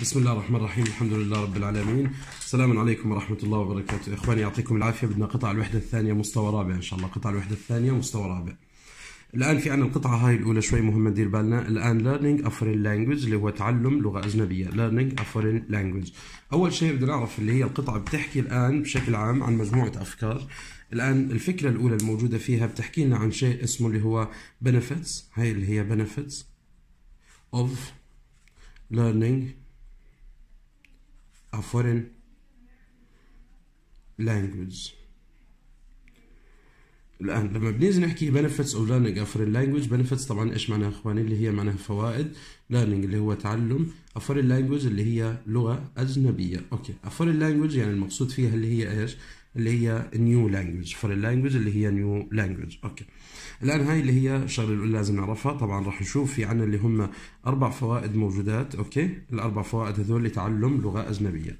بسم الله الرحمن الرحيم الحمد لله رب العالمين السلام عليكم ورحمة الله وبركاته إخواني يعطيكم العافية بدنا قطع الوحدة الثانية مستوى رابع إن شاء الله قطع الوحدة الثانية مستوى رابع الآن في عنا القطعة هاي الأولى شوي مهمة ندير بالنا الآن learning a foreign language اللي هو تعلم لغة أجنبية learning a foreign language أول شيء بدنا نعرف اللي هي القطعة بتحكي الآن بشكل عام عن مجموعة أفكار الآن الفكرة الأولى الموجودة فيها بتحكي لنا عن شيء اسمه اللي هو benefits هاي اللي هي benefits of learning a foreign language الآن لما بنيجي نحكي benefits of learning a foreign language benefits طبعا إيش معناها إخواني اللي هي معناها فوائد learning اللي هو تعلم a foreign language اللي هي لغة أجنبية أوكي a foreign language يعني المقصود فيها اللي هي إيش اللي هي نيو لانجوج فور لانجوج اللي هي نيو لانجوج اوكي الان هاي اللي هي الشغله الاولى لازم نعرفها طبعا راح نشوف في عنا اللي هم اربع فوائد موجودات اوكي الاربع فوائد هذول لتعلم لغه اجنبيه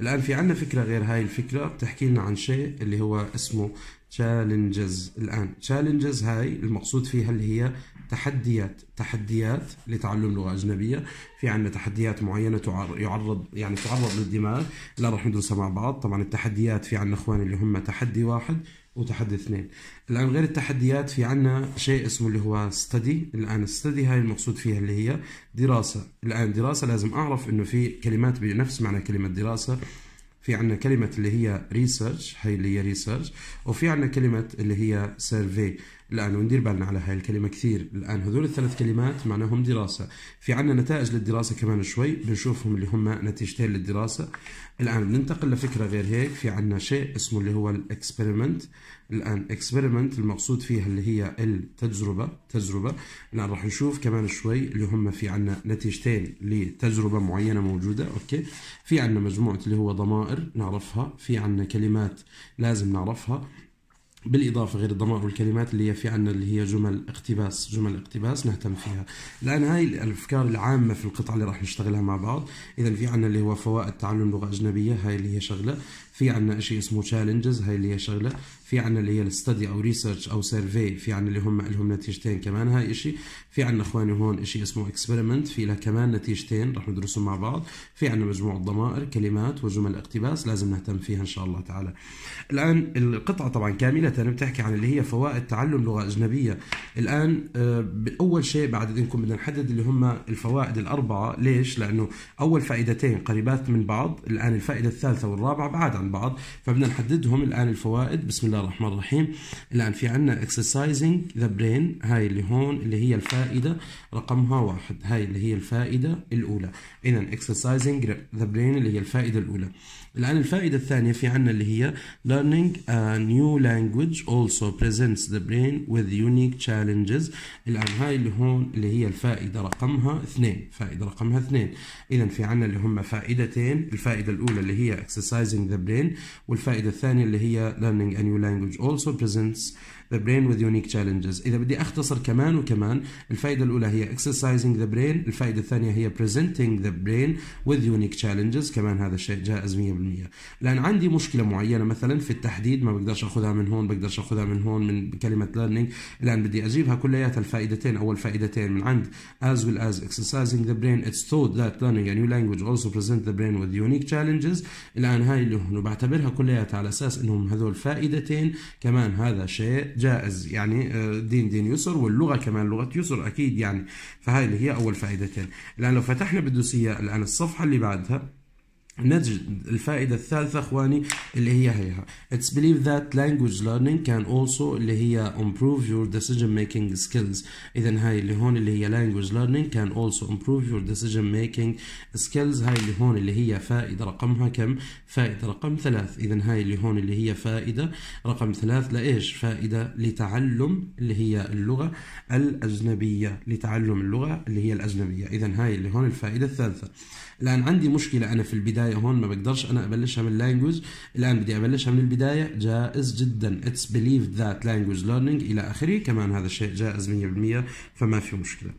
الآن في عندنا فكرة غير هاي الفكرة بتحكي لنا عن شيء اللي هو اسمه تشالنجز الآن تشالنجز هاي المقصود فيها اللي هي تحديات تحديات لتعلم لغة أجنبية في عندنا تحديات معينة يعرض يعني تعرض للدماغ لا راح ندرسها مع بعض طبعا التحديات في عندنا إخوان اللي هم تحدي واحد وتحدي اثنين الآن غير التحديات في عنا شيء اسمه اللي هو ستدي الآن ستدي هاي المقصود فيها اللي هي دراسة الآن دراسة لازم أعرف إنه في كلمات بنفس معنى كلمة دراسة في عنا كلمة اللي هي ريسيرش هاي اللي هي ريسيرش وفي عنا كلمة اللي هي سيرفي الآن وندير بالنا على هاي الكلمة كثير الآن هذول الثلاث كلمات معناهم دراسة في عندنا نتائج للدراسة كمان شوي بنشوفهم اللي هم نتيجتين للدراسة الآن بننتقل لفكرة غير هيك في عندنا شيء اسمه اللي هو الاكسبيرمنت الآن اكسبيرمنت المقصود فيها اللي هي التجربة تجربة الآن راح نشوف كمان شوي اللي هم في عندنا نتيجتين لتجربة معينة موجودة أوكي في عندنا مجموعة اللي هو ضمائر نعرفها في عندنا كلمات لازم نعرفها بالإضافة غير الضمائر والكلمات اللي هي في عندنا اللي هي جمل اقتباس جمل اقتباس نهتم فيها الآن هاي الأفكار العامة في القطعة اللي راح نشتغلها مع بعض إذا في عندنا اللي هو فوائد تعلم لغة أجنبية هاي اللي هي شغلة في عنا شيء اسمه تشالنجز هاي اللي هي شغله في عنا اللي هي الستدي او ريسيرش او سيرفي في عنا اللي هم لهم نتيجتين كمان هاي شيء في عنا اخواني هون شيء اسمه اكسبيرمنت في لها كمان نتيجتين رح ندرسهم مع بعض في عنا مجموعه ضمائر كلمات وجمل اقتباس لازم نهتم فيها ان شاء الله تعالى الان القطعه طبعا كامله بتحكي عن اللي هي فوائد تعلم لغه اجنبيه الان آه، اول شيء بعد انكم بدنا نحدد اللي هم الفوائد الاربعه ليش لانه اول فائدتين قريبات من بعض الان الفائده الثالثه والرابعه بعاد عن عن بعض فبدنا نحددهم الان الفوائد بسم الله الرحمن الرحيم الان في عندنا اكسرسايزنج ذا برين هاي اللي هون اللي هي الفائده رقمها واحد هاي اللي هي الفائده الاولى اذا اكسرسايزنج ذا برين اللي هي الفائده الاولى الآن الفائدة الثانية في عنا اللي هي learning a new language also presents the brain with unique challenges الآن هاي اللي هون اللي هي الفائدة رقمها اثنين فائدة رقمها اثنين إذا في عنا اللي هم فائدتين الفائدة الأولى اللي هي exercising the brain والفائدة الثانية اللي هي learning a new language also presents the brain with unique challenges إذا بدي أختصر كمان وكمان الفائدة الأولى هي exercising the brain الفائدة الثانية هي presenting the brain with unique challenges كمان هذا الشيء جائز 100% لأن عندي مشكلة معينة مثلا في التحديد ما بقدرش أخذها من هون بقدرش أخذها من هون من كلمة learning الآن بدي أجيبها كلياتها الفائدتين أول فائدتين من عند as well as exercising the brain it's thought that learning a new language also present the brain with unique challenges الآن هاي اللي بعتبرها كلياتها على أساس أنهم هذول فائدتين كمان هذا شيء جائز يعني آه، دين دين يسر واللغه كمان لغه يسر اكيد يعني فهذه اللي هي اول فائدتين الان لو فتحنا بالدوسيه الان الصفحه اللي بعدها نجد الفائدة الثالثة اخواني اللي هي هيها It's believed that language learning can also اللي هي improve your decision making skills إذا هاي اللي هون اللي هي language learning can also improve your decision making skills هاي اللي هون اللي هي فائدة رقمها كم؟ فائدة رقم ثلاث إذا هاي اللي هون اللي هي فائدة رقم ثلاث لإيش؟ فائدة لتعلم اللي هي اللغة الأجنبية لتعلم اللغة اللي هي الأجنبية إذا هاي اللي هون الفائدة الثالثة الآن عندي مشكلة أنا في البداية البدايه هون ما بقدرش انا ابلشها من لانجوج الان بدي ابلشها من البدايه جائز جدا اتس بليف ذات لانجوج ليرنينج الى اخره كمان هذا الشيء جائز 100% فما في مشكله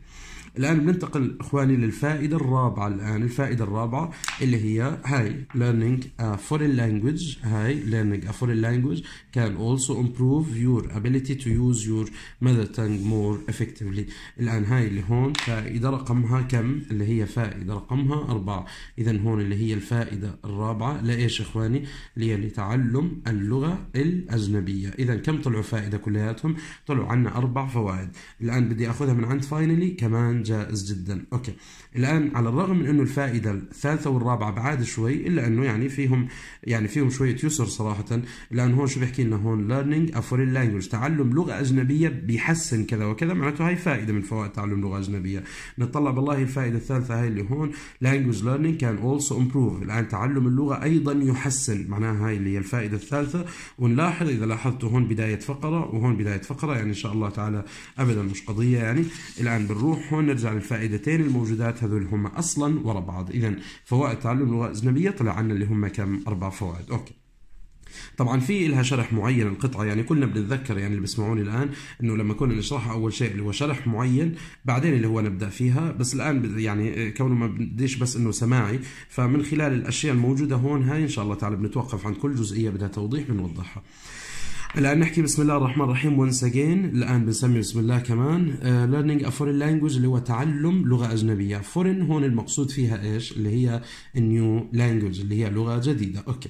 الآن بننتقل إخواني للفائدة الرابعة الآن الفائدة الرابعة اللي هي هاي learning a foreign language هاي learning a foreign language can also improve your ability to use your mother tongue more effectively الآن هاي اللي هون فائدة رقمها كم اللي هي فائدة رقمها أربعة إذا هون اللي هي الفائدة الرابعة لإيش إخواني اللي هي لتعلم اللغة الأجنبية إذا كم طلعوا فائدة كلياتهم طلعوا عنا أربع فوائد الآن بدي أخذها من عند فاينلي كمان جائز جدا أوكي الآن على الرغم من أنه الفائدة الثالثة والرابعة بعاد شوي إلا أنه يعني فيهم يعني فيهم شوية يسر صراحة لأن هون شو بحكي لنا هون ليرنينج ا فورين لانجويج تعلم لغة أجنبية بيحسن كذا وكذا معناته هاي فائدة من فوائد تعلم لغة أجنبية نطلع بالله الفائدة الثالثة هاي اللي هون لانجويج ليرنينج كان اولسو امبروف الآن تعلم اللغة أيضا يحسن معناها هاي اللي هي الفائدة الثالثة ونلاحظ إذا لاحظتوا هون بداية فقرة وهون بداية فقرة يعني إن شاء الله تعالى أبدا مش قضية يعني الآن بنروح هون نرجع للفائدتين الموجودات هذول هم اصلا ورا بعض اذا فوائد تعلم لغه اجنبيه طلع عنا اللي هم كم اربع فوائد اوكي طبعا في لها شرح معين القطعه يعني كلنا بنتذكر يعني اللي بيسمعوني الان انه لما كنا نشرحها اول شيء اللي هو شرح معين بعدين اللي هو نبدا فيها بس الان يعني كونه ما بديش بس انه سماعي فمن خلال الاشياء الموجوده هون هاي ان شاء الله تعالى بنتوقف عن كل جزئيه بدها توضيح بنوضحها. الان نحكي بسم الله الرحمن الرحيم وانس اجين الان بنسمي بسم الله كمان ليرنينج ا فورين لانجوج اللي هو تعلم لغه اجنبيه فورين هون المقصود فيها ايش اللي هي النيو لانجوج اللي هي لغه جديده اوكي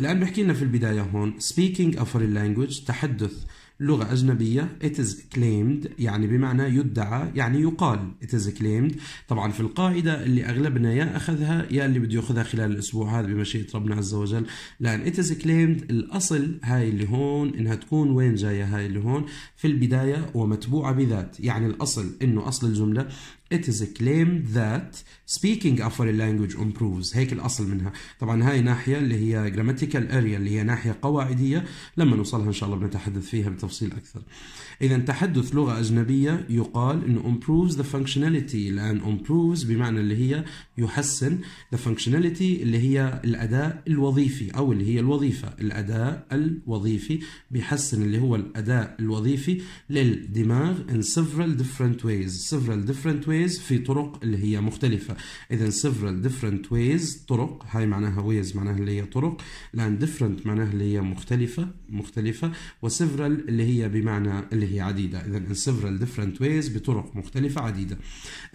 الان بحكي لنا في البدايه هون speaking a foreign language تحدث لغة أجنبية it is claimed يعني بمعنى يدعى يعني يقال it is claimed طبعا في القاعدة اللي أغلبنا يا أخذها يا اللي بده يأخذها خلال الأسبوع هذا بمشيئة ربنا عز وجل لأن it is claimed الأصل هاي اللي هون إنها تكون وين جاية هاي اللي هون في البداية ومتبوعة بذات يعني الأصل إنه أصل الجملة it is claimed that speaking a foreign language improves هيك الأصل منها طبعا هاي ناحية اللي هي grammatical area اللي هي ناحية قواعدية لما نوصلها إن شاء الله بنتحدث فيها بتفصيل أكثر إذا تحدث لغة أجنبية يقال إنه improves the functionality الآن improves بمعنى اللي هي يحسن the functionality اللي هي الأداء الوظيفي أو اللي هي الوظيفة الأداء الوظيفي بيحسن اللي هو الأداء الوظيفي للدماغ in several different ways several different ways في طرق اللي هي مختلفة إذا several different ways طرق هاي معناها ways معناها اللي هي طرق لأن different معناها اللي هي مختلفة مختلفة several اللي هي بمعنى اللي هي عديدة إذا in several different ways بطرق مختلفة عديدة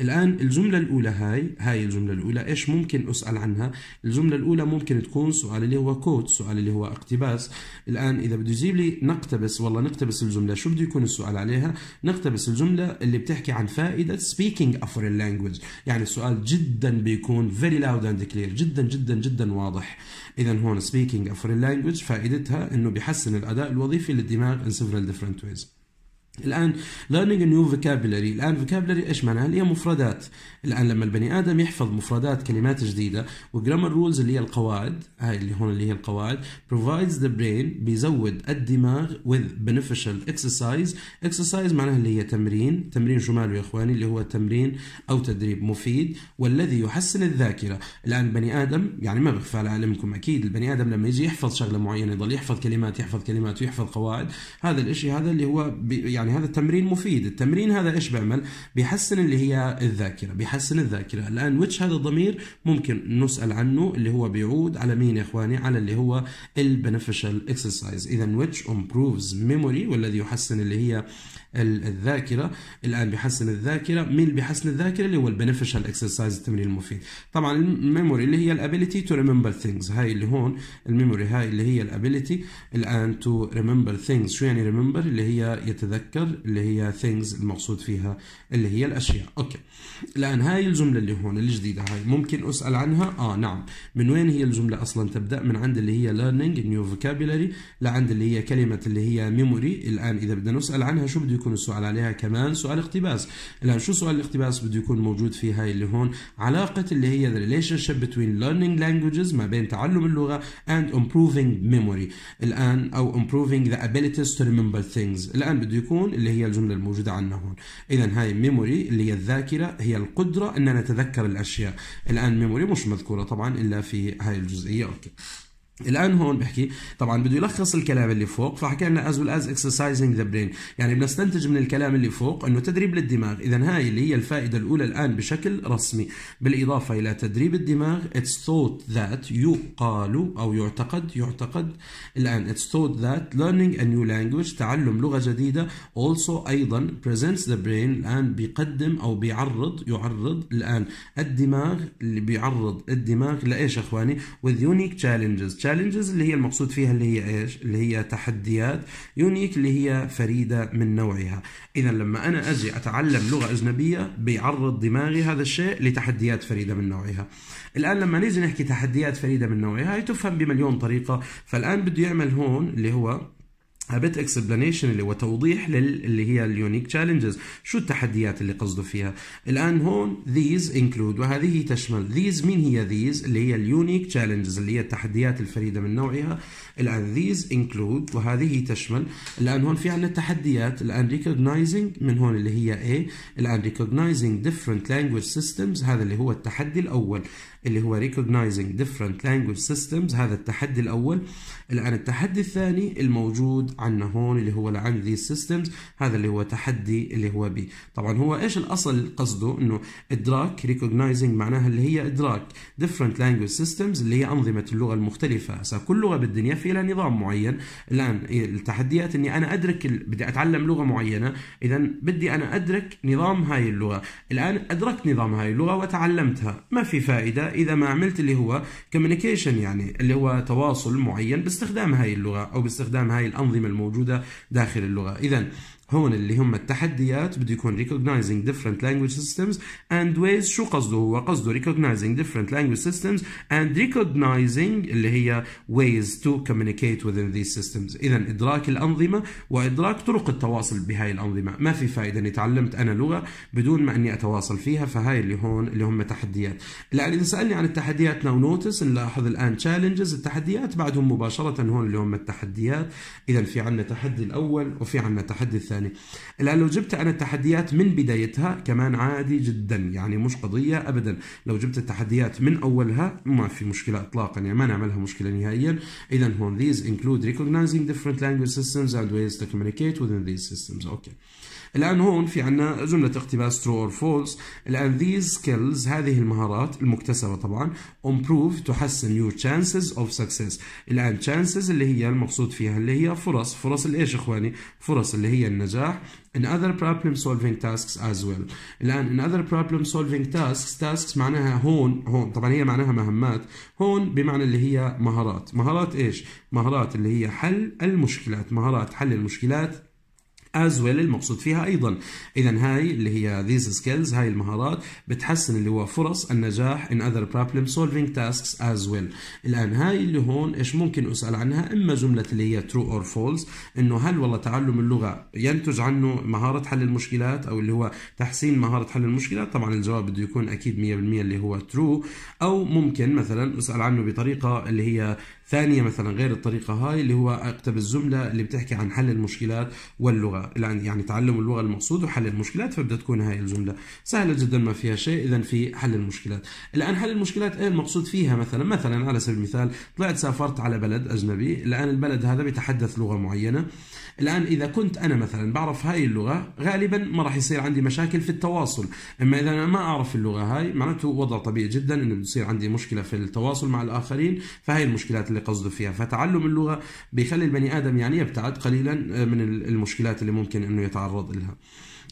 الآن الجملة الأولى هاي هاي الجملة الأولى إيش ممكن أسأل عنها الجملة الأولى ممكن تكون سؤال اللي هو كوت سؤال اللي هو اقتباس الآن إذا بده يجيب لي نقتبس والله نقتبس الجملة شو بده يكون السؤال عليها نقتبس الجملة اللي بتحكي عن فائدة speaking a foreign language يعني السؤال جدا بيكون very loud and clear جدا جدا جدا واضح إذا هون speaking a foreign language فائدتها إنه بيحسن الأداء الوظيفي للدماغ in several different ways الان learning a new vocabulary الان vocabulary ايش معناها اللي هي مفردات الان لما البني ادم يحفظ مفردات كلمات جديده وجرامر رولز اللي هي القواعد هاي اللي هون اللي هي القواعد provides the brain بيزود الدماغ with beneficial exercise exercise معناها اللي هي تمرين تمرين شو ماله يا اخواني اللي هو تمرين او تدريب مفيد والذي يحسن الذاكره الان البني ادم يعني ما بخفى على علمكم اكيد البني ادم لما يجي يحفظ شغله معينه يضل يحفظ كلمات يحفظ كلمات ويحفظ قواعد هذا الشيء هذا اللي هو يعني يعني هذا التمرين مفيد التمرين هذا ايش بيعمل بيحسن اللي هي الذاكره بيحسن الذاكره الان ويتش هذا الضمير ممكن نسال عنه اللي هو بيعود على مين يا اخواني على اللي هو البنفيشال اكسرسايز اذا ويتش امبروفز ميموري والذي يحسن اللي هي الذاكره الان بيحسن الذاكره مين بحسن بيحسن الذاكره اللي هو البنفيشال اكسرسايز التمرين المفيد طبعا الميموري اللي هي الابيليتي تو ريمبر ثينجز هاي اللي هون الميموري هاي اللي هي الابيليتي الان تو ريمبر ثينجز شو يعني ريمبر اللي هي يتذكر اللي هي ثينجز المقصود فيها اللي هي الاشياء اوكي الان هاي الجمله اللي هون الجديده هاي ممكن اسال عنها اه نعم من وين هي الجمله اصلا تبدا من عند اللي هي ليرنينج نيو فوكابولري لعند اللي هي كلمه اللي هي ميموري الان اذا بدنا نسال عنها شو بده يكون يكون السؤال عليها كمان سؤال اقتباس الان شو سؤال الاقتباس بده يكون موجود في هاي اللي هون علاقه اللي هي the relationship between learning languages ما بين تعلم اللغه and improving memory الان او improving the abilities to remember things الان بده يكون اللي هي الجمله الموجوده عندنا هون اذا هاي memory اللي هي الذاكره هي القدره ان نتذكر الاشياء الان memory مش مذكوره طبعا الا في هاي الجزئيه اوكي الان هون بحكي طبعا بده يلخص الكلام اللي فوق فحكى لنا از ويل از اكسرسايزنج ذا برين يعني بنستنتج من الكلام اللي فوق انه تدريب للدماغ اذا هاي اللي هي الفائده الاولى الان بشكل رسمي بالاضافه الى تدريب الدماغ اتس ثوت ذات يقال او يعتقد يعتقد الان اتس ثوت ذات learning a new language تعلم لغه جديده also ايضا presents the brain الان بيقدم او بيعرض يعرض الان الدماغ اللي بيعرض الدماغ لايش اخواني with unique challenges تشالنجز اللي هي المقصود فيها اللي هي ايش اللي هي تحديات يونيك اللي هي فريده من نوعها اذا لما انا اجي اتعلم لغه اجنبيه بيعرض دماغي هذا الشيء لتحديات فريده من نوعها الان لما نيجي نحكي تحديات فريده من نوعها هي تفهم بمليون طريقه فالان بده يعمل هون اللي هو بيت اكسبلانيشن اللي هو توضيح لل اللي هي اليونيك تشالنجز شو التحديات اللي قصده فيها الان هون these include وهذه تشمل these مين هي these اللي هي اليونيك تشالنجز اللي هي التحديات الفريده من نوعها الآن ذيز انكلود وهذه تشمل الآن هون في عندنا تحديات الآن ريكوجنايزنج من هون اللي هي ايه الآن ريكوجنايزنج ديفرنت لانجويج سيستمز هذا اللي هو التحدي الأول اللي هو ريكوجنايزنج ديفرنت لانجويج سيستمز هذا التحدي الأول الآن التحدي الثاني الموجود عندنا هون اللي هو لعند ذيز سيستمز هذا اللي هو تحدي اللي هو بي طبعا هو إيش الأصل قصده إنه إدراك ريكوجنايزنج معناها اللي هي إدراك ديفرنت لانجويج سيستمز اللي هي أنظمة اللغة المختلفة هسا كل لغة بالدنيا في في لها نظام معين الان إيه، التحديات اني انا ادرك ال... بدي اتعلم لغه معينه اذا بدي انا ادرك نظام هاي اللغه الان ادركت نظام هاي اللغه وتعلمتها ما في فائده اذا ما عملت اللي هو كوميونيكيشن يعني اللي هو تواصل معين باستخدام هاي اللغه او باستخدام هاي الانظمه الموجوده داخل اللغه اذا هون اللي هم التحديات بده يكون recognizing different language systems and ways شو قصده هو قصده recognizing different language systems and recognizing اللي هي ways to communicate within these systems اذا ادراك الانظمه وادراك طرق التواصل بهاي الانظمه ما في فائده اني تعلمت انا لغه بدون ما اني اتواصل فيها فهاي اللي هون اللي هم تحديات الان اذا سالني عن التحديات ناو نوتس نلاحظ الان challenges التحديات بعدهم مباشره هون اللي هم التحديات اذا في عندنا تحدي الاول وفي عندنا تحدي الثاني الثاني الآن لو جبت أنا التحديات من بدايتها كمان عادي جدا يعني مش قضية أبدا لو جبت التحديات من أولها ما في مشكلة إطلاقا يعني ما نعملها مشكلة نهائيا إذا هون these include recognizing different language systems and ways to communicate within these systems أوكي okay. الآن هون في عندنا جملة اقتباس ترو اور فولس الآن these skills هذه المهارات المكتسبة طبعا improve تحسن your chances of success الآن chances اللي هي المقصود فيها اللي هي فرص فرص الإيش إخواني فرص اللي هي النجاح in other problem solving tasks as well الآن in other problem solving tasks tasks معناها هون هون طبعا هي معناها مهمات هون بمعنى اللي هي مهارات مهارات إيش مهارات اللي هي حل المشكلات مهارات حل المشكلات as well المقصود فيها ايضا اذا هاي اللي هي these skills هاي المهارات بتحسن اللي هو فرص النجاح in other problem solving tasks as well الان هاي اللي هون ايش ممكن اسال عنها اما جمله اللي هي true or false انه هل والله تعلم اللغه ينتج عنه مهاره حل المشكلات او اللي هو تحسين مهاره حل المشكلات طبعا الجواب بده يكون اكيد 100% اللي هو true او ممكن مثلا اسال عنه بطريقه اللي هي ثانية مثلا غير الطريقة هاي اللي هو أكتب الجملة اللي بتحكي عن حل المشكلات واللغة يعني تعلم اللغة المقصود وحل المشكلات فبدها تكون هاي الجملة سهلة جدا ما فيها شيء إذا في حل المشكلات الآن حل المشكلات إيه المقصود فيها مثلا مثلا على سبيل المثال طلعت سافرت على بلد أجنبي الآن البلد هذا بيتحدث لغة معينة الآن إذا كنت أنا مثلا بعرف هاي اللغة غالبا ما راح يصير عندي مشاكل في التواصل أما إذا أنا ما أعرف اللغة هاي معناته وضع طبيعي جدا إنه بتصير عندي مشكلة في التواصل مع الآخرين فهي المشكلات اللي قصده فيها فتعلم اللغة بيخلي البني آدم يعني يبتعد قليلا آه، من المشكلات اللي ممكن أنه يتعرض لها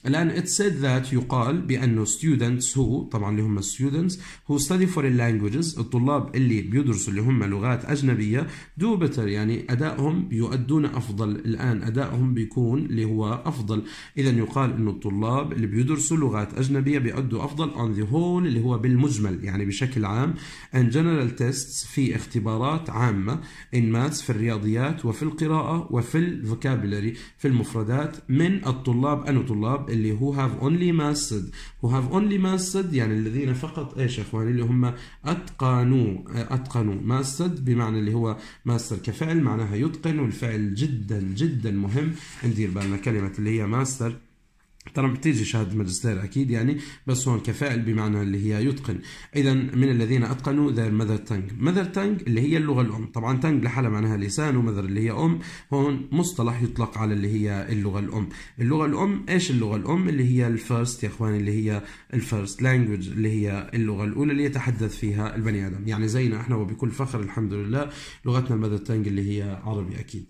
الآن it said that يقال بأنه students who طبعا اللي هم students who study foreign languages الطلاب اللي بيدرسوا اللي هم لغات أجنبية do better يعني أدائهم يؤدون أفضل الآن أدائهم بيكون اللي هو أفضل إذا يقال أنه الطلاب اللي بيدرسوا لغات أجنبية بيؤدوا أفضل on the whole اللي هو بالمجمل يعني بشكل عام and general tests في اختبارات عامة in maths في الرياضيات وفي القراءة وفي الفوكابلري في المفردات من الطلاب أنو طلاب اللي هو have only mastered who have only mastered يعني الذين فقط ايش اخواني اللي هم اتقنوا اتقنوا mastered بمعنى اللي هو master كفعل معناها يتقن والفعل جدا جدا مهم ندير بالنا كلمه اللي هي master ترى بتيجي شهادة ماجستير أكيد يعني بس هون كفاعل بمعنى اللي هي يتقن إذا من الذين أتقنوا their mother tongue mother tongue اللي هي اللغة الأم طبعا tongue لحالها معناها لسان ومذر اللي هي أم هون مصطلح يطلق على اللي هي اللغة الأم اللغة الأم إيش اللغة الأم اللي هي الفيرست يا إخواني اللي هي الفيرست لانجوج اللي هي اللغة الأولى اللي يتحدث فيها البني آدم يعني زينا إحنا وبكل فخر الحمد لله لغتنا المذر tongue اللي هي عربي أكيد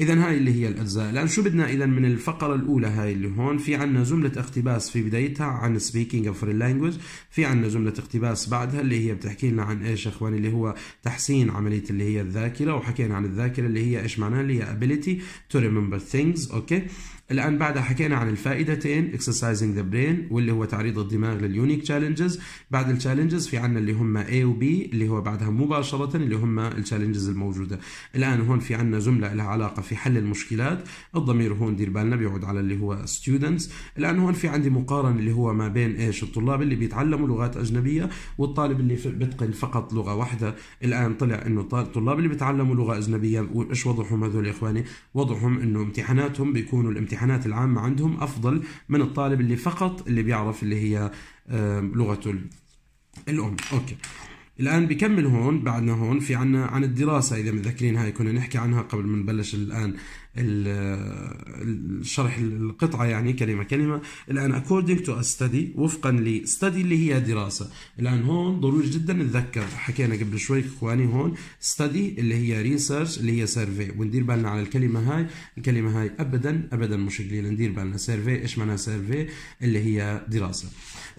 اذا هاي اللي هي الاجزاء الان شو بدنا اذا من الفقره الاولى هاي اللي هون في عندنا جمله اقتباس في بدايتها عن سبيكينج اوف لانجويج في عندنا جمله اقتباس بعدها اللي هي بتحكي لنا عن ايش يا اخواني اللي هو تحسين عمليه اللي هي الذاكره وحكينا عن الذاكره اللي هي ايش معناها اللي هي ability to remember things اوكي okay. الآن بعدها حكينا عن الفائدتين اكسرسايزنج ذا برين واللي هو تعريض الدماغ لليونيك تشالنجز بعد التشالنجز في عنا اللي هم A و اللي هو بعدها مباشرة اللي هم التشالنجز الموجودة الآن هون في عنا جملة لها علاقة في حل المشكلات الضمير هون دير بالنا بيعود على اللي هو ستودنتس الآن هون في عندي مقارنة اللي هو ما بين إيش الطلاب اللي بيتعلموا لغات أجنبية والطالب اللي بيتقن فقط لغة واحدة الآن طلع إنه الطلاب اللي بيتعلموا لغة أجنبية وإيش وضعهم هذول يا إخواني وضعهم إنه امتحاناتهم بيكونوا الامتحان الامتحانات العامة عندهم أفضل من الطالب اللي فقط اللي بيعرف اللي هي لغته الأم أوكي الآن بكمل هون بعدنا هون في عنا عن الدراسة إذا متذكرين هاي كنا نحكي عنها قبل ما نبلش الآن الشرح القطعة يعني كلمة كلمة الآن according to a study وفقا ل study اللي هي دراسة الآن هون ضروري جدا نتذكر حكينا قبل شوي إخواني هون study اللي هي research اللي هي survey وندير بالنا على الكلمة هاي الكلمة هاي أبدا أبدا مش قليلة ندير بالنا survey إيش معنى survey اللي هي دراسة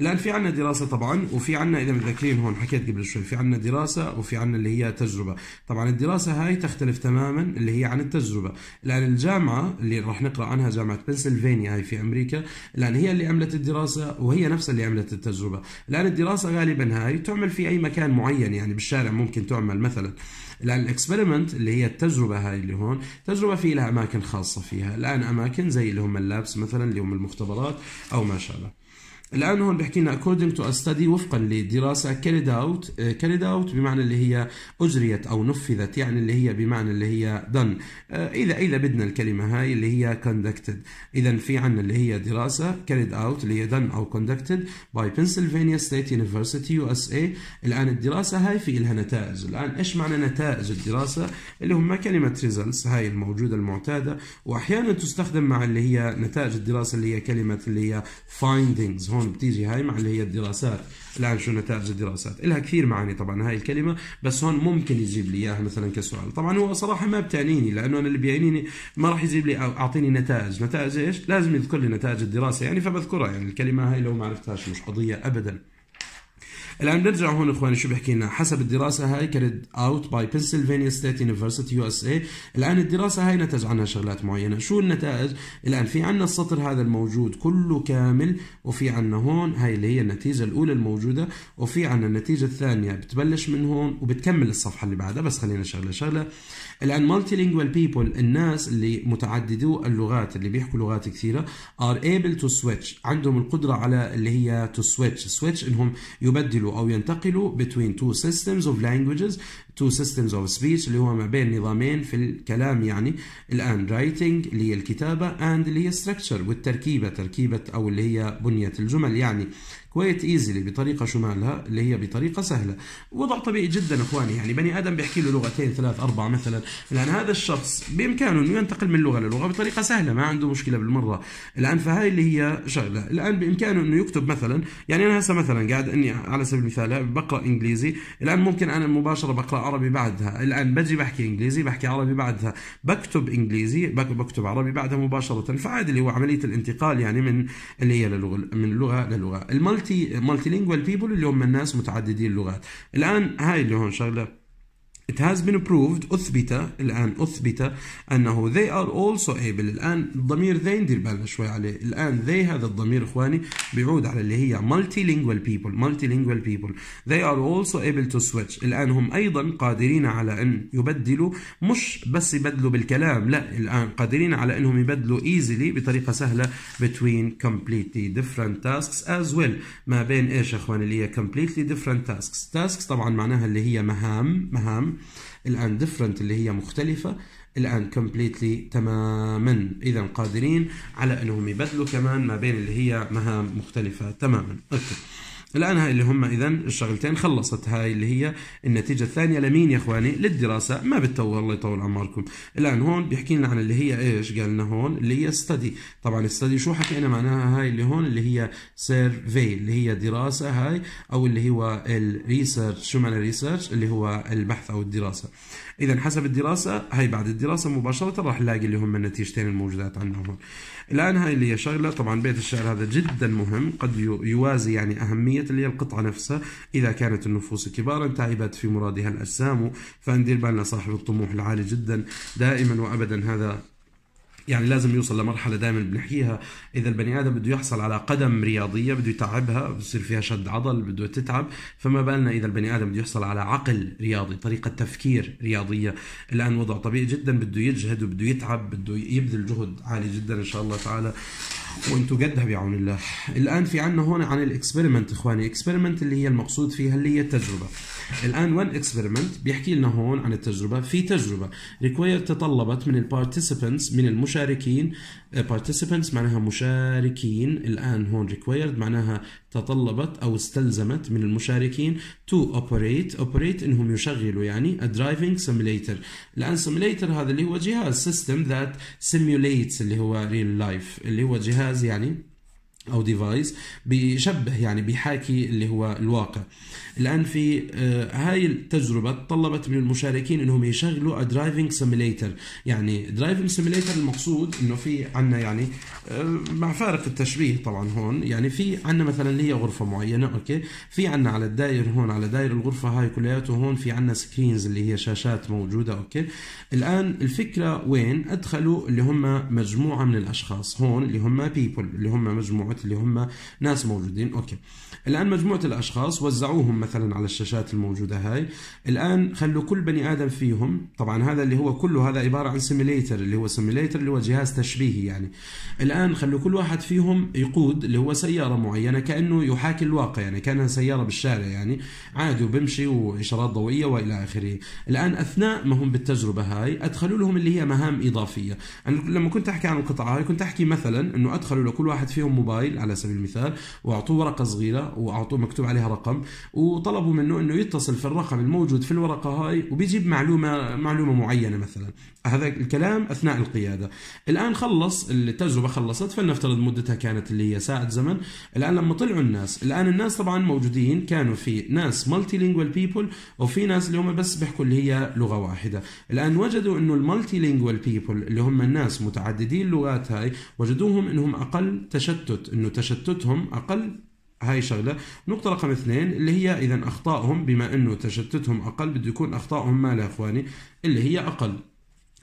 الآن في عنا دراسة طبعا وفي عنا إذا متذكرين هون حكيت قبل شوي في عنا دراسة وفي عنا اللي هي تجربة طبعا الدراسة هاي تختلف تماما اللي هي عن التجربة الآن الجامعة اللي راح نقرأ عنها جامعة بنسلفانيا هي في أمريكا الآن هي اللي عملت الدراسة وهي نفسها اللي عملت التجربة الآن الدراسة غالبا هاي تعمل في أي مكان معين يعني بالشارع ممكن تعمل مثلا الآن الإكسبيرمنت اللي هي التجربة هاي اللي هون تجربة في لها أماكن خاصة فيها الآن أماكن زي اللي هم اللابس مثلا اللي هم المختبرات أو ما شابه الان هون بحكي لنا according to a study وفقا لدراسه carried out uh, carried out بمعنى اللي هي اجريت او نفذت يعني اللي هي بمعنى اللي هي done uh, اذا اذا بدنا الكلمه هاي اللي هي conducted اذا في عندنا اللي هي دراسه carried out اللي هي done او conducted by Pennsylvania State University USA الان الدراسه هاي في لها نتائج الان ايش معنى نتائج الدراسه اللي هم كلمه results هاي الموجوده المعتاده واحيانا تستخدم مع اللي هي نتائج الدراسه اللي هي كلمه اللي هي findings هون بتيجي هاي مع اللي هي الدراسات الان شو نتائج الدراسات لها كثير معاني طبعا هاي الكلمه بس هون ممكن يجيب لي اياها مثلا كسؤال طبعا هو صراحه ما بتعنيني لانه انا اللي بيعنيني ما راح يجيب لي اعطيني نتائج نتائج ايش لازم يذكر لي نتائج الدراسه يعني فبذكرها يعني الكلمه هاي لو ما عرفتهاش مش قضيه ابدا الان بنرجع هون اخواني شو بحكي لنا حسب الدراسه هاي كانت اوت باي بنسلفانيا ستيت يونيفرسيتي يو اس اي الان الدراسه هاي نتج عنها شغلات معينه شو النتائج الان في عندنا السطر هذا الموجود كله كامل وفي عندنا هون هاي اللي هي النتيجه الاولى الموجوده وفي عندنا النتيجه الثانيه بتبلش من هون وبتكمل الصفحه اللي بعدها بس خلينا شغله شغله الان مالتي لينجوال بيبل الناس اللي متعددو اللغات اللي بيحكوا لغات كثيره ار ايبل تو سويتش عندهم القدره على اللي هي تو سويتش سويتش انهم يبدلوا او ينتقلوا بين تو سيستمز اوف لانجويجز تو سيستمز اوف سبيتش اللي هو ما بين نظامين في الكلام يعني الان رايتنج اللي هي الكتابه اند اللي هي ستراكشر والتركيبه تركيبه او اللي هي بنيه الجمل يعني كويت ايزلي بطريقه شو مالها اللي هي بطريقه سهله وضع طبيعي جدا اخواني يعني بني ادم بيحكي له لغتين ثلاث اربع مثلا الان هذا الشخص بامكانه انه ينتقل من لغه للغه بطريقه سهله ما عنده مشكله بالمره الان فهاي اللي هي شغله الان بامكانه انه يكتب مثلا يعني انا هسه مثلا قاعد اني على سبيل المثال بقرا انجليزي الان ممكن انا مباشره بقرا عربي بعدها الان بجي بحكي انجليزي بحكي عربي بعدها بكتب انجليزي بكتب عربي بعدها مباشره فعادي اللي هو عمليه الانتقال يعني من اللي هي للغة من لغه للغه مالتي مالتي لينجوال بيبل اللي هم الناس متعددي اللغات الان هاي اللي هون شغله It has been proved أثبت الآن أثبت أنه they are also able الآن الضمير they ندير بالنا شوي عليه الآن they هذا الضمير إخواني بيعود على اللي هي multilingual people multilingual people they are also able to switch الآن هم أيضا قادرين على أن يبدلوا مش بس يبدلوا بالكلام لا الآن قادرين على أنهم يبدلوا easily بطريقة سهلة between completely different tasks as well ما بين إيش يا إخواني اللي هي completely different tasks tasks طبعا معناها اللي هي مهام مهام الآن different اللي هي مختلفة الآن completely تماما إذا قادرين على أنهم يبدلوا كمان ما بين اللي هي مهام مختلفة تماما أوكي الآن هاي اللي هم إذا الشغلتين خلصت هاي اللي هي النتيجة الثانية لمين يا إخواني للدراسة ما بتطول الله يطول عمركم الآن هون بيحكي لنا عن اللي هي إيش قال لنا هون اللي هي ستدي طبعا ستدي شو حكينا معناها هاي اللي هون اللي هي سيرفي اللي هي دراسة هاي أو اللي هو الريسيرش شو معنى الريسيرش اللي هو البحث أو الدراسة اذا حسب الدراسه هي بعد الدراسه مباشره راح نلاقي اللي هم النتيجتين الموجودات عندنا هون الان هاي اللي هي شغله طبعا بيت الشعر هذا جدا مهم قد يوازي يعني اهميه اللي هي القطعه نفسها اذا كانت النفوس كبارا تعبت في مرادها الاجسام فندير بالنا صاحب الطموح العالي جدا دائما وابدا هذا يعني لازم يوصل لمرحله دائما بنحكيها اذا البني ادم بده يحصل على قدم رياضيه بده يتعبها بصير فيها شد عضل بده تتعب فما بالنا اذا البني ادم بده يحصل على عقل رياضي طريقه تفكير رياضيه الان وضع طبيعي جدا بده يجهد وبده يتعب بده يبذل جهد عالي جدا ان شاء الله تعالى وانتم قدها بعون الله الان في عنا هون عن الاكسبرمنت اخواني الاكسبرمنت اللي هي المقصود فيها اللي هي التجربه الان وان اكسبيرمنت بيحكي لنا هون عن التجربه في تجربه ريكوير تطلبت من البارتيسيبنتس من المشاركين بارتيسيبنتس uh, معناها مشاركين الان هون ريكويرد معناها تطلبت او استلزمت من المشاركين تو اوبريت اوبريت انهم يشغلوا يعني درايفنج سيميليتر الان سيميليتر هذا اللي هو جهاز سيستم ذات سيميوليتس اللي هو ريل لايف اللي هو جهاز يعني او ديفايس بيشبه يعني بيحاكي اللي هو الواقع الان في آه، هاي التجربه طلبت من المشاركين انهم يشغلوا درايفنج سيميليتر يعني درايفنج سيميليتر المقصود انه في عندنا يعني آه، مع فارق التشبيه طبعا هون يعني في عندنا مثلا اللي هي غرفه معينه اوكي في عندنا على الداير هون على داير الغرفه هاي كلياته هون في عندنا سكرينز اللي هي شاشات موجوده اوكي الان الفكره وين ادخلوا اللي هم مجموعه من الاشخاص هون اللي هم بيبل اللي هم مجموعه الكلمات اللي هم ناس موجودين اوكي الان مجموعه الاشخاص وزعوهم مثلا على الشاشات الموجوده هاي الان خلوا كل بني ادم فيهم طبعا هذا اللي هو كله هذا عباره عن سيميليتر اللي هو سيميليتر اللي هو جهاز تشبيهي يعني الان خلوا كل واحد فيهم يقود اللي هو سياره معينه كانه يحاكي الواقع يعني كانها سياره بالشارع يعني عادي وبمشي واشارات ضوئيه والى اخره الان اثناء ما هم بالتجربه هاي ادخلوا لهم اللي هي مهام اضافيه انا لما كنت احكي عن القطعه هاي كنت احكي مثلا انه ادخلوا لكل واحد فيهم موبايل موبايل على سبيل المثال واعطوه ورقه صغيره واعطوه مكتوب عليها رقم وطلبوا منه انه يتصل في الرقم الموجود في الورقه هاي وبيجيب معلومه معلومه معينه مثلا هذا الكلام اثناء القياده الان خلص التجربه خلصت فلنفترض مدتها كانت اللي هي ساعه زمن الان لما طلعوا الناس الان الناس طبعا موجودين كانوا في ناس مالتي لينجوال بيبل وفي ناس اللي هم بس بيحكوا اللي هي لغه واحده الان وجدوا انه المالتي لينجوال بيبل اللي هم الناس متعددي اللغات هاي وجدوهم انهم اقل تشتت انه تشتتهم اقل هاي شغله نقطة رقم اثنين اللي هي إذا أخطائهم بما أنه تشتتهم أقل بده يكون أخطائهم مالها إخواني اللي هي أقل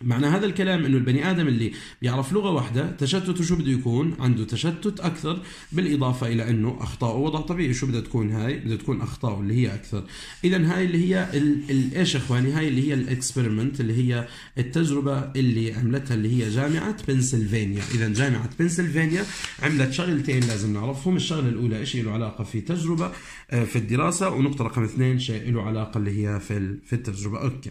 معنى هذا الكلام انه البني ادم اللي بيعرف لغه واحده تشتته شو بده يكون عنده تشتت اكثر بالاضافه الى انه اخطاءه وضع طبيعي شو بدها تكون هاي بدها تكون اخطاؤه اللي هي اكثر اذا هاي اللي هي ال... ايش اخواني هاي اللي هي الاكسبيرمنت اللي هي التجربه اللي عملتها اللي هي جامعه بنسلفانيا اذا جامعه بنسلفانيا عملت شغلتين لازم نعرفهم الشغله الاولى شيء له علاقه في تجربه آه، في الدراسه ونقطه رقم اثنين شيء له علاقه اللي هي في في التجربه اوكي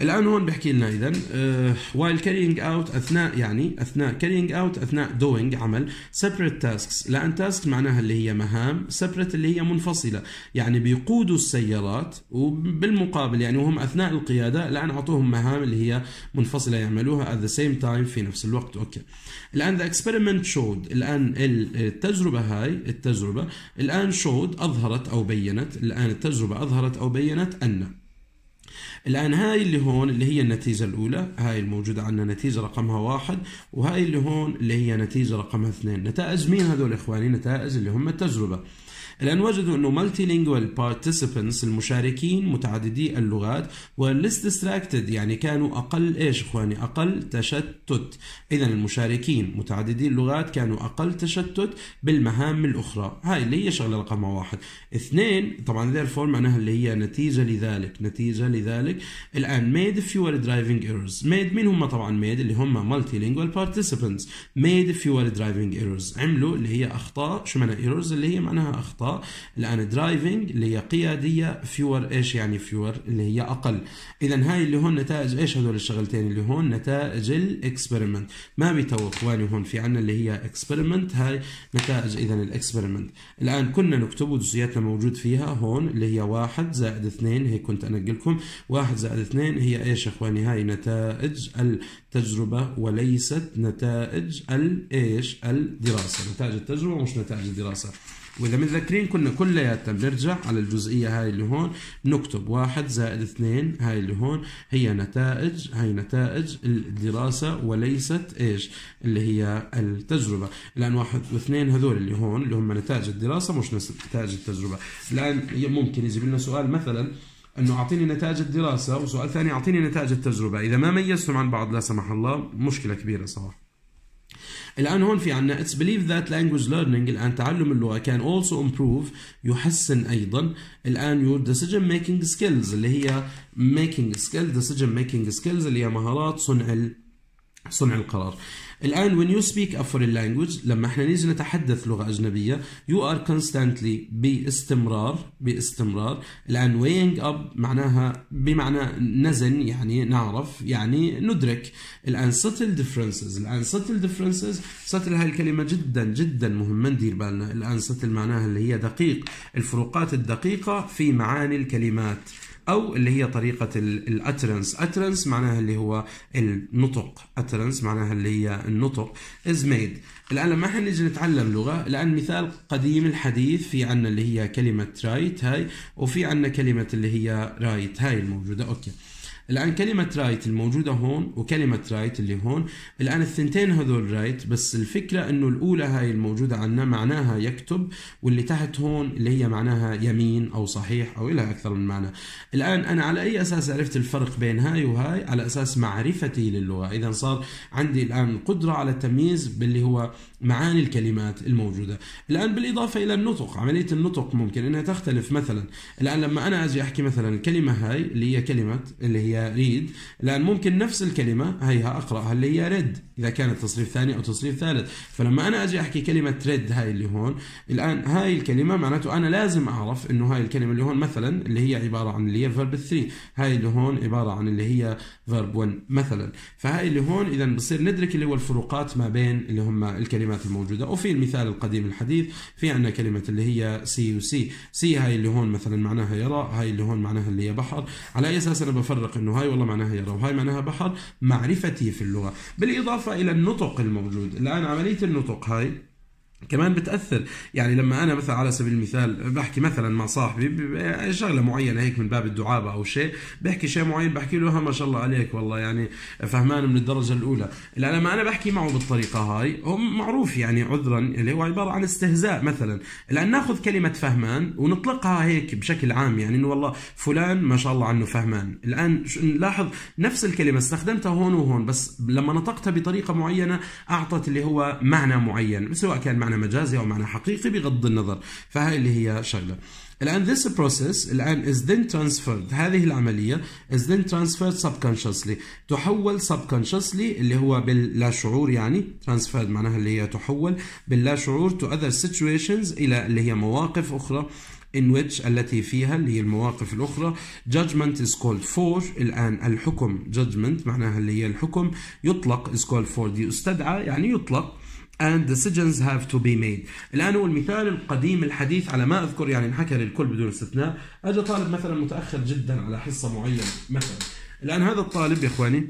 الآن هون بحكي لنا إذا آه، while carrying out أثناء يعني أثناء carrying out أثناء doing عمل separate tasks لأن تاسك معناها اللي هي مهام separate اللي هي منفصلة يعني بيقودوا السيارات وبالمقابل يعني وهم أثناء القيادة الآن أعطوهم مهام اللي هي منفصلة يعملوها at the same time في نفس الوقت أوكي الآن ذا اكسبيرمنت شود الآن التجربة هاي التجربة الآن شود أظهرت أو بينت الآن التجربة أظهرت أو بينت أن الآن هاي اللي هون اللي هي النتيجة الأولى هاي الموجودة عندنا نتيجة رقمها واحد وهاي اللي هون اللي هي نتيجة رقمها اثنين نتائج مين هذول إخواني نتائج اللي هم التجربة الآن وجدوا أنه multilingual participants المشاركين متعددي اللغات were less distracted يعني كانوا أقل إيش إخواني أقل تشتت إذا المشاركين متعددي اللغات كانوا أقل تشتت بالمهام الأخرى هاي اللي هي شغلة رقم واحد اثنين طبعا therefore معناها اللي هي نتيجة لذلك نتيجة لذلك الآن made fewer driving errors made مين هم طبعا made اللي هم multilingual participants made fewer driving errors عملوا اللي هي أخطاء شو معنى errors اللي هي معناها أخطاء لان الان درايفنج اللي هي قياديه فيور ايش يعني فيور اللي هي اقل اذا هاي اللي هون نتائج ايش هذول الشغلتين اللي هون نتائج الاكسبيرمنت ما بيتو اخواني هون في عنا اللي هي اكسبيرمنت هاي نتائج اذا الاكسبيرمنت الان كنا نكتب جزئياتنا موجود فيها هون اللي هي واحد زائد اثنين هي كنت انقل لكم واحد زائد اثنين هي ايش اخواني هاي نتائج التجربة وليست نتائج الايش الدراسة نتائج التجربة مش نتائج الدراسة واذا متذكرين كنا كلياتنا بنرجع على الجزئيه هاي اللي هون نكتب واحد زائد اثنين هاي اللي هون هي نتائج هاي نتائج الدراسه وليست ايش اللي هي التجربه الان واحد واثنين هذول اللي هون اللي هم نتائج الدراسه مش نتائج التجربه الان ممكن يجيب لنا سؤال مثلا انه اعطيني نتائج الدراسه وسؤال ثاني اعطيني نتائج التجربه اذا ما ميزتهم عن بعض لا سمح الله مشكله كبيره صراحه الان هون في عنا اتس بليف ذات لانجوج ليرنينج الان تعلم اللغه كان اولسو امبروف يحسن ايضا الان يور ديسيجن ميكينج سكيلز اللي هي ميكينج سكيلز ديسيجن ميكينج سكيلز اللي هي مهارات صنع صنع القرار الآن when you speak a foreign language لما احنا نيجي نتحدث لغة أجنبية you are constantly باستمرار باستمرار الآن weighing up معناها بمعنى نزن يعني نعرف يعني ندرك الآن subtle differences الآن subtle differences subtle هاي الكلمة جدا جدا مهمة ندير بالنا الآن subtle معناها اللي هي دقيق الفروقات الدقيقة في معاني الكلمات او اللي هي طريقه الاترنس اترنس معناها اللي هو النطق اترنس معناها اللي هي النطق از ميد الان لما احنا نجي نتعلم لغه الان مثال قديم الحديث في عندنا اللي هي كلمه رايت هاي وفي عندنا كلمه اللي هي رايت هاي الموجوده اوكي الآن كلمة رايت الموجودة هون وكلمة رايت اللي هون الآن الثنتين هذول رايت بس الفكرة أنه الأولى هاي الموجودة عنا معناها يكتب واللي تحت هون اللي هي معناها يمين أو صحيح أو إلها أكثر من معنى الآن أنا على أي أساس عرفت الفرق بين هاي وهاي على أساس معرفتي للغة إذا صار عندي الآن قدرة على التمييز باللي هو معاني الكلمات الموجودة الآن بالإضافة إلى النطق عملية النطق ممكن أنها تختلف مثلا الآن لما أنا أجي أحكي مثلا الكلمة هاي اللي هي كلمة اللي هي ريد الآن ممكن نفس الكلمة هيها أقرأها اللي هي ريد إذا كانت تصريف ثاني أو تصريف ثالث فلما أنا أجي أحكي كلمة ريد هاي اللي هون الآن هاي الكلمة معناته أنا لازم أعرف إنه هاي الكلمة اللي هون مثلا اللي هي عبارة عن اللي هي فيرب 3 هاي اللي هون عبارة عن اللي هي فيرب 1 مثلا فهاي اللي هون إذا بصير ندرك اللي هو الفروقات ما بين اللي هم الكلمات الموجودة وفي المثال القديم الحديث في عندنا كلمة اللي هي سي وسي سي هاي اللي هون مثلا معناها يرى هاي اللي هون معناها اللي هي بحر على أي أساس أنا بفرق انه هاي والله معناها يرى وهاي معناها بحر معرفتي في اللغه بالاضافه الى النطق الموجود الان عمليه النطق هاي كمان بتاثر يعني لما انا مثلا على سبيل المثال بحكي مثلا مع صاحبي يعني شغله معينه هيك من باب الدعابه او شيء بحكي شيء معين بحكي له ما شاء الله عليك والله يعني فهمان من الدرجه الاولى لا لما انا بحكي معه بالطريقه هاي هو معروف يعني عذرا اللي هو عباره عن استهزاء مثلا لان ناخذ كلمه فهمان ونطلقها هيك بشكل عام يعني انه والله فلان ما شاء الله عنه فهمان الان نلاحظ نفس الكلمه استخدمتها هون وهون بس لما نطقتها بطريقه معينه اعطت اللي هو معنى معين سواء كان معنى مجازي أو معنى حقيقي بغض النظر فهي اللي هي شغلة الآن this process الآن is then transferred هذه العملية is then transferred subconsciously تحول subconsciously اللي هو باللا شعور يعني transferred معناها اللي هي تحول باللا شعور to other situations إلى اللي هي مواقف أخرى in which التي فيها اللي هي المواقف الأخرى judgment is called for الآن الحكم judgment معناها اللي هي الحكم يطلق is called for يستدعى يعني يطلق and decisions have to be made الآن هو المثال القديم الحديث على ما أذكر يعني انحكى للكل بدون استثناء أجا طالب مثلا متأخر جدا على حصة معينة مثلا الآن هذا الطالب يا إخواني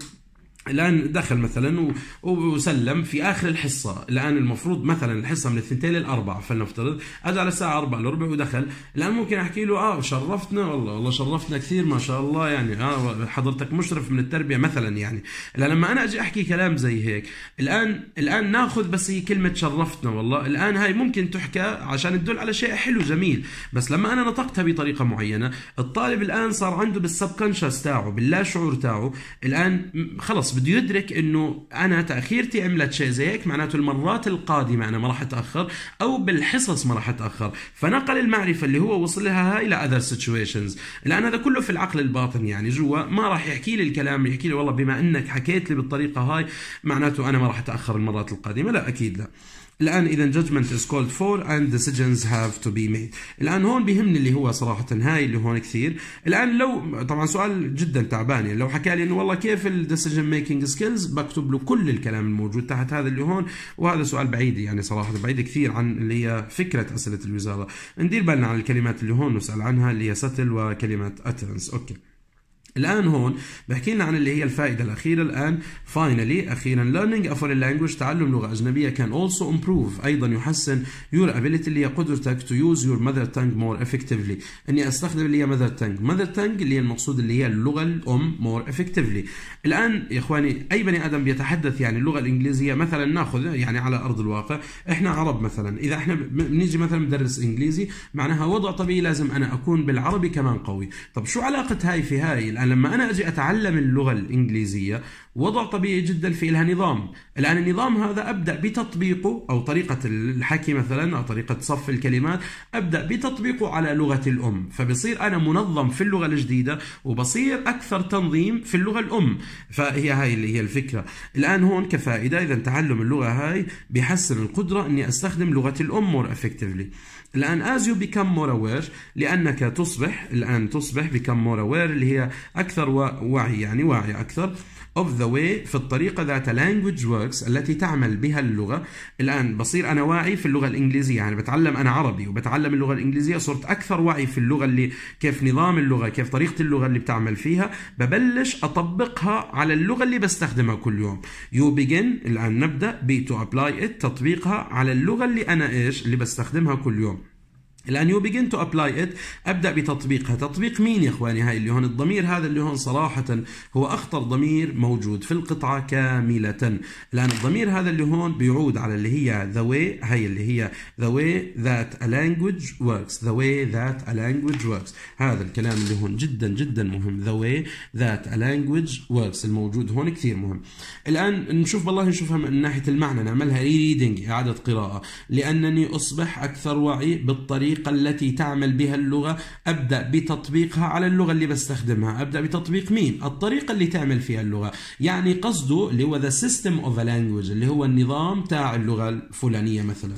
الان دخل مثلا وسلم في اخر الحصه الان المفروض مثلا الحصه من الثنتين للاربعه فلنفترض اجى على الساعه 4 لربع ودخل الان ممكن احكي له اه شرفتنا والله والله شرفتنا كثير ما شاء الله يعني اه حضرتك مشرف من التربيه مثلا يعني الان لما انا اجي احكي كلام زي هيك الان الان ناخذ بس هي كلمه شرفتنا والله الان هاي ممكن تحكى عشان تدل على شيء حلو جميل بس لما انا نطقتها بطريقه معينه الطالب الان صار عنده بالسبكونشس تاعه باللا شعور تاعه الان خلص بده يدرك انه انا تاخيرتي عملت شيء زي هيك معناته المرات القادمه انا ما راح اتاخر او بالحصص ما راح اتاخر فنقل المعرفه اللي هو وصل لها الى اذر سيتويشنز الان هذا كله في العقل الباطن يعني جوا ما راح يحكي لي الكلام يحكي لي والله بما انك حكيت لي بالطريقه هاي معناته انا ما راح اتاخر المرات القادمه لا اكيد لا الآن إذا جادجمنت از كولد فور اند ديسيجنز هاف تو بي ميد الآن هون بيهمني اللي هو صراحة هاي اللي هون كثير الآن لو طبعا سؤال جدا تعبان يعني لو حكى لي إنه والله كيف الديسيجن ميكينج سكيلز بكتب له كل الكلام الموجود تحت هذا اللي هون وهذا سؤال بعيد يعني صراحة بعيد كثير عن اللي هي فكرة أسئلة الوزارة ندير بالنا على الكلمات اللي هون نسأل عنها اللي هي ستل وكلمة اترنس أوكي الان هون بحكي لنا عن اللي هي الفائده الاخيره الان فاينلي اخيرا learning a foreign language تعلم لغه اجنبيه can also improve ايضا يحسن your ability اللي هي قدرتك to use your mother tongue more effectively اني استخدم اللي هي mother tongue mother tongue اللي هي المقصود اللي هي اللغه الام more effectively الان يا اخواني اي بني ادم بيتحدث يعني اللغه الانجليزيه مثلا ناخذ يعني على ارض الواقع احنا عرب مثلا اذا احنا بنيجي مثلا مدرس انجليزي معناها وضع طبيعي لازم انا اكون بالعربي كمان قوي طب شو علاقه هاي في هاي الان لما أنا أجي أتعلم اللغة الإنجليزية وضع طبيعي جدا في لها نظام الآن النظام هذا أبدأ بتطبيقه أو طريقة الحكي مثلا أو طريقة صف الكلمات أبدأ بتطبيقه على لغة الأم فبصير أنا منظم في اللغة الجديدة وبصير أكثر تنظيم في اللغة الأم فهي هاي اللي هي الفكرة الآن هون كفائدة إذا تعلم اللغة هاي بيحسن القدرة أني أستخدم لغة الأم مور effectively الآن as you become more aware لأنك تصبح الآن تصبح become more aware اللي هي أكثر وعي يعني واعي أكثر of the way في الطريقة ذات language works التي تعمل بها اللغة الآن بصير أنا واعي في اللغة الإنجليزية يعني بتعلم أنا عربي وبتعلم اللغة الإنجليزية صرت أكثر وعي في اللغة اللي كيف نظام اللغة كيف طريقة اللغة اللي بتعمل فيها ببلش أطبقها على اللغة اللي بستخدمها كل يوم you begin الآن نبدأ be to apply it تطبيقها على اللغة اللي أنا إيش اللي بستخدمها كل يوم الان يو بيجن تو ابلاي ات ابدا بتطبيقها تطبيق مين يا اخواني هاي اللي هون الضمير هذا اللي هون صراحه هو اخطر ضمير موجود في القطعه كامله الان الضمير هذا اللي هون بيعود على اللي هي ذا واي هاي اللي هي ذا واي ذات ا لانجويج وركس ذا واي ذات ا لانجويج وركس هذا الكلام اللي هون جدا جدا مهم ذا واي ذات ا لانجويج وركس الموجود هون كثير مهم الان نشوف والله نشوفها من ناحيه المعنى نعملها ري ريدنج اعاده قراءه لانني اصبح اكثر وعي بالطريق الطريقة التي تعمل بها اللغة أبدأ بتطبيقها على اللغة اللي بستخدمها أبدأ بتطبيق مين؟ الطريقة اللي تعمل فيها اللغة يعني قصده اللي هو the system of a language اللي هو النظام تاع اللغة الفلانية مثلا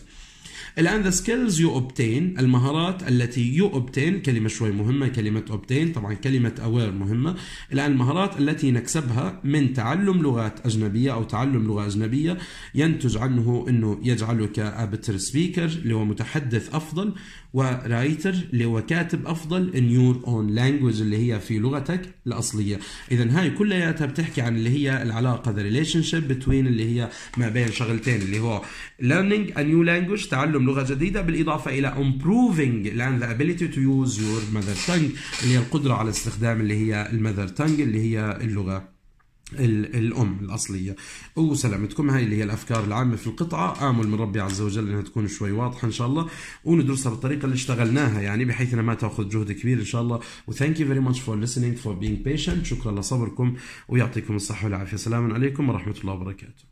الآن the skills you obtain المهارات التي you obtain كلمة شوي مهمة كلمة obtain طبعا كلمة aware مهمة الآن المهارات التي نكسبها من تعلم لغات أجنبية أو تعلم لغة أجنبية ينتج عنه أنه يجعلك ابتر سبيكر اللي هو متحدث أفضل ورايتر اللي هو كاتب أفضل in your own language اللي هي في لغتك الأصلية إذا هاي كلياتها بتحكي عن اللي هي العلاقة ذا ريليشن شيب بتوين اللي هي ما بين شغلتين اللي هو learning a new language تعلم لغه جديده بالاضافه الى امبروفينج الان ذا ابيليتي تو يوز يور ماذر تانج اللي هي القدره على استخدام اللي هي المذر تانج اللي هي اللغه الأم الأصلية وسلامتكم هاي اللي هي الأفكار العامة في القطعة آمل من ربي عز وجل أنها تكون شوي واضحة إن شاء الله وندرسها بالطريقة اللي اشتغلناها يعني بحيث أنها ما تأخذ جهد كبير إن شاء الله وثانك يو فيري ماتش فور listening فور بينج بيشنت شكرا لصبركم ويعطيكم الصحة والعافية سلام عليكم ورحمة الله وبركاته